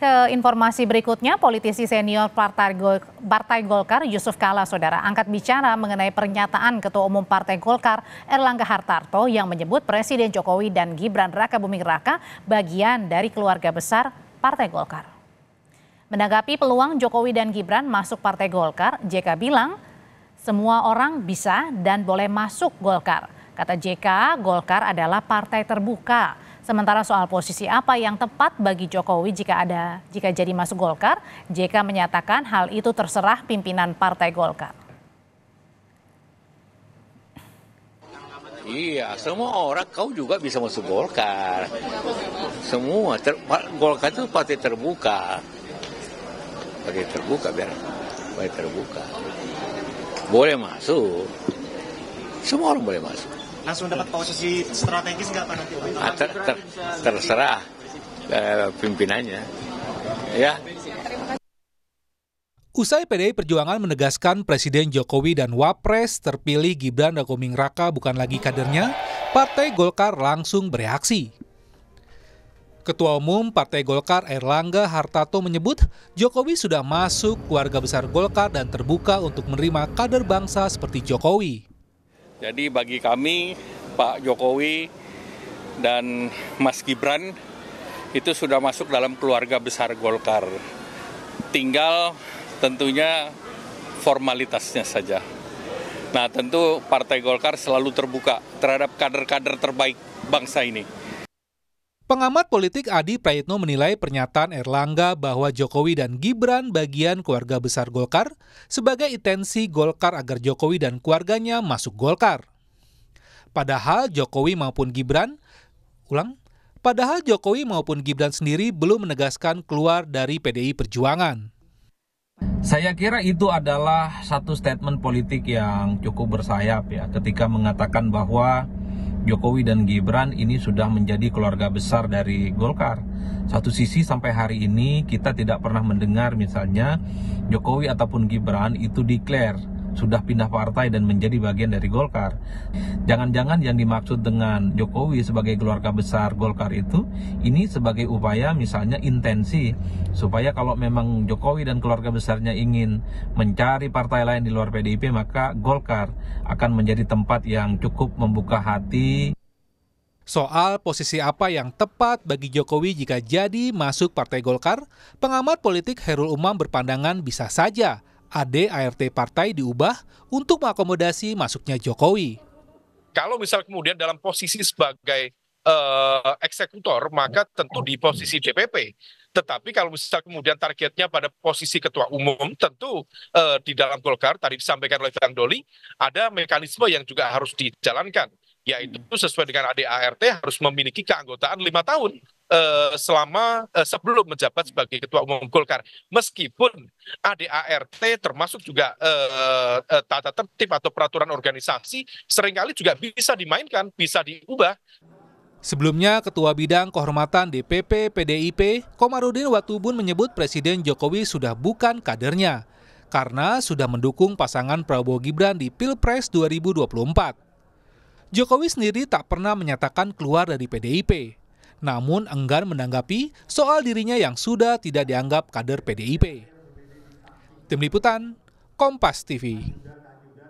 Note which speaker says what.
Speaker 1: Ke informasi berikutnya, politisi senior Partai, Gol Partai Golkar Yusuf Kala, saudara, angkat bicara mengenai pernyataan Ketua Umum Partai Golkar Erlangga Hartarto yang menyebut Presiden Jokowi dan Gibran Raka Buming Raka bagian dari keluarga besar Partai Golkar. Menanggapi peluang Jokowi dan Gibran masuk Partai Golkar, JK bilang semua orang bisa dan boleh masuk Golkar. Kata JK, Golkar adalah partai terbuka Sementara soal posisi apa yang tepat bagi Jokowi jika ada jika jadi masuk Golkar, JK menyatakan hal itu terserah pimpinan Partai Golkar.
Speaker 2: Iya, semua orang kau juga bisa masuk Golkar. Semua ter, Golkar itu partai terbuka. Partai terbuka biar partai terbuka. Boleh masuk. Semua orang boleh masuk
Speaker 1: langsung dapat posisi strategis nggak Pak nanti? Ah, ter, ter, terserah
Speaker 2: eh, pimpinannya. Ya. Usai PDI Perjuangan menegaskan Presiden Jokowi dan Wapres terpilih Gibran Dakoming Raka bukan lagi kadernya, Partai Golkar langsung bereaksi. Ketua Umum Partai Golkar Erlangga Hartato menyebut Jokowi sudah masuk keluarga besar Golkar dan terbuka untuk menerima kader bangsa seperti Jokowi. Jadi bagi kami Pak Jokowi dan Mas Gibran itu sudah masuk dalam keluarga besar Golkar. Tinggal tentunya formalitasnya saja. Nah, tentu Partai Golkar selalu terbuka terhadap kader-kader terbaik bangsa ini. Pengamat politik Adi Prayitno menilai pernyataan Erlangga bahwa Jokowi dan Gibran bagian keluarga besar Golkar sebagai intensi Golkar agar Jokowi dan keluarganya masuk Golkar. Padahal Jokowi maupun Gibran, ulang, padahal Jokowi maupun Gibran sendiri belum menegaskan keluar dari PDI Perjuangan. Saya kira itu adalah satu statement
Speaker 3: politik yang cukup bersayap ya ketika mengatakan bahwa Jokowi dan Gibran ini sudah menjadi keluarga besar dari Golkar. Satu sisi sampai hari ini kita tidak pernah mendengar misalnya Jokowi ataupun Gibran itu declare sudah pindah partai dan menjadi bagian dari Golkar. Jangan-jangan yang dimaksud dengan Jokowi sebagai keluarga besar Golkar itu ini sebagai upaya misalnya intensi supaya kalau memang Jokowi dan keluarga besarnya ingin mencari partai lain di luar PDIP
Speaker 2: maka Golkar akan menjadi tempat yang cukup membuka hati Soal posisi apa yang tepat bagi Jokowi jika jadi masuk Partai Golkar, pengamat politik Herul Umam berpandangan bisa saja AD ART partai diubah untuk mengakomodasi masuknya Jokowi.
Speaker 4: Kalau misal kemudian dalam posisi sebagai uh, eksekutor maka tentu di posisi DPP. Tetapi kalau misal kemudian targetnya pada posisi ketua umum tentu uh, di dalam Golkar tadi disampaikan oleh Bang Doli ada mekanisme yang juga harus dijalankan yaitu sesuai dengan AD ART harus memiliki keanggotaan lima tahun Eh, selama eh, sebelum menjabat sebagai ketua umum Golkar. Meskipun ADART termasuk juga eh, eh, tata tertib atau peraturan organisasi seringkali juga bisa dimainkan, bisa diubah.
Speaker 2: Sebelumnya, Ketua Bidang Kehormatan DPP PDIP, Komarudin Watubun menyebut Presiden Jokowi sudah bukan kadernya karena sudah mendukung pasangan Prabowo Gibran di Pilpres 2024. Jokowi sendiri tak pernah menyatakan keluar dari PDIP namun enggan menanggapi soal dirinya yang sudah tidak dianggap kader PDIP. Tim Liputan, Kompas TV.